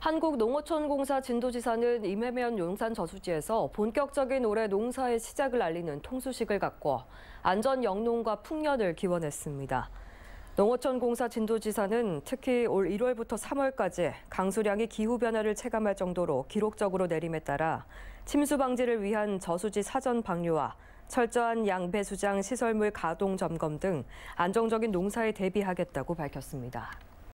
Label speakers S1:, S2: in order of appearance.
S1: 한국농어촌공사 진도지사는 임해면 용산 저수지에서 본격적인 올해 농사의 시작을 알리는 통수식을 갖고 안전 영농과 풍년을 기원했습니다. 농어촌공사 진도지사는 특히 올 1월부터 3월까지 강수량이 기후변화를 체감할 정도로 기록적으로 내림에 따라 침수 방지를 위한 저수지 사전 방류와 철저한 양배수장 시설물 가동 점검 등 안정적인 농사에 대비하겠다고 밝혔습니다.